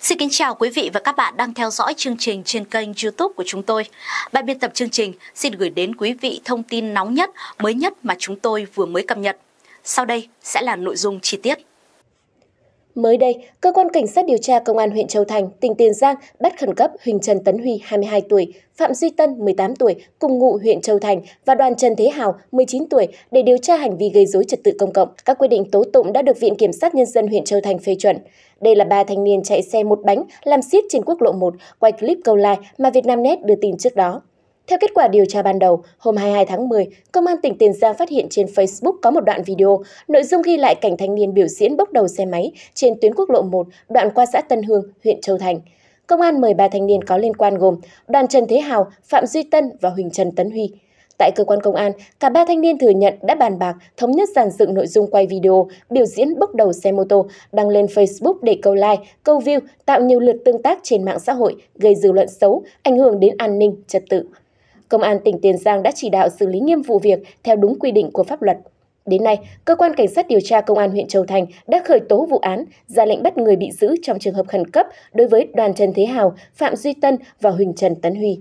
Xin kính chào quý vị và các bạn đang theo dõi chương trình trên kênh YouTube của chúng tôi. Ban biên tập chương trình xin gửi đến quý vị thông tin nóng nhất, mới nhất mà chúng tôi vừa mới cập nhật. Sau đây sẽ là nội dung chi tiết. Mới đây, cơ quan cảnh sát điều tra công an huyện Châu Thành, tỉnh Tiền Giang bắt khẩn cấp Huỳnh Trần Tấn Huy 22 tuổi, Phạm Duy Tân 18 tuổi cùng ngụ huyện Châu Thành và Đoàn Trần Thế Hào 19 tuổi để điều tra hành vi gây rối trật tự công cộng. Các quyết định tố tụng đã được Viện kiểm sát nhân dân huyện Châu Thành phê chuẩn. Đây là ba thanh niên chạy xe một bánh làm xiết trên quốc lộ 1, quay clip câu like mà Vietnamnet đưa tin trước đó. Theo kết quả điều tra ban đầu, hôm 22 tháng 10, Công an tỉnh Tiền Giang phát hiện trên Facebook có một đoạn video, nội dung ghi lại cảnh thanh niên biểu diễn bốc đầu xe máy trên tuyến quốc lộ 1, đoạn qua xã Tân Hương, huyện Châu Thành. Công an mời ba thanh niên có liên quan gồm Đoàn Trần Thế Hào, Phạm Duy Tân và Huỳnh Trần Tấn Huy. Tại cơ quan công an, cả ba thanh niên thừa nhận đã bàn bạc, thống nhất dàn dựng nội dung quay video, biểu diễn bốc đầu xe mô tô, đăng lên Facebook để câu like, câu view, tạo nhiều lượt tương tác trên mạng xã hội, gây dư luận xấu, ảnh hưởng đến an ninh, trật tự. Công an tỉnh Tiền Giang đã chỉ đạo xử lý nghiêm vụ việc theo đúng quy định của pháp luật. Đến nay, cơ quan cảnh sát điều tra công an huyện Châu Thành đã khởi tố vụ án, ra lệnh bắt người bị giữ trong trường hợp khẩn cấp đối với Đoàn Trần Thế Hào, Phạm Duy Tân và Huỳnh Trần Tấn Huy.